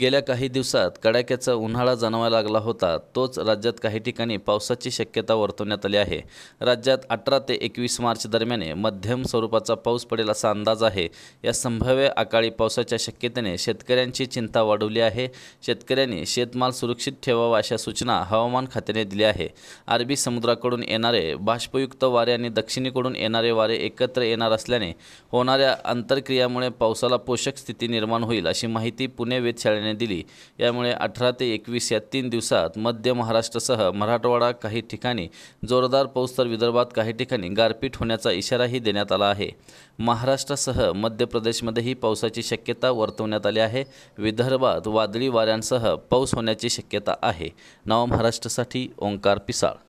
गेल्या काही दिवसात कडाक्याचा उन्हाळा जाणवायला लागला होता तोच राज्यात काही ठिकाणी पावसाची शक्यता वर्तवण्यात आली आहे राज्यात अठरा ते एकवीस मार्च दरम्याने मध्यम स्वरूपाचा पाऊस पडेल असा अंदाज आहे या संभाव्य अकाळी पावसाच्या शक्यतेने शेतकऱ्यांची चिंता वाढवली आहे शेतकऱ्यांनी शेतमाल सुरक्षित ठेवावा अशा सूचना हवामान खात्याने दिल्या आहे अरबी समुद्राकडून येणारे बाष्पयुक्त वारे आणि दक्षिणेकडून येणारे वारे एकत्र येणार असल्याने होणाऱ्या अंतरक्रियामुळे पावसाला पोषक स्थिती निर्माण होईल अशी माहिती पुणे वेधशाळेने दिली यामुळे अठरा ते एकवीस या तीन दिवसात मध्य महाराष्ट्रासह मराठवाडा काही ठिकाणी जोरदार पाऊस तर विदर्भात काही ठिकाणी गारपीट होण्याचा इशाराही देण्यात आला आहे महाराष्ट्रासह मध्य प्रदेशमध्येही पावसाची शक्यता वर्तवण्यात आली आहे विदर्भात वादळी वाऱ्यांसह पाऊस होण्याची शक्यता आहे नवा महाराष्ट्रासाठी ओंकार पिसाळ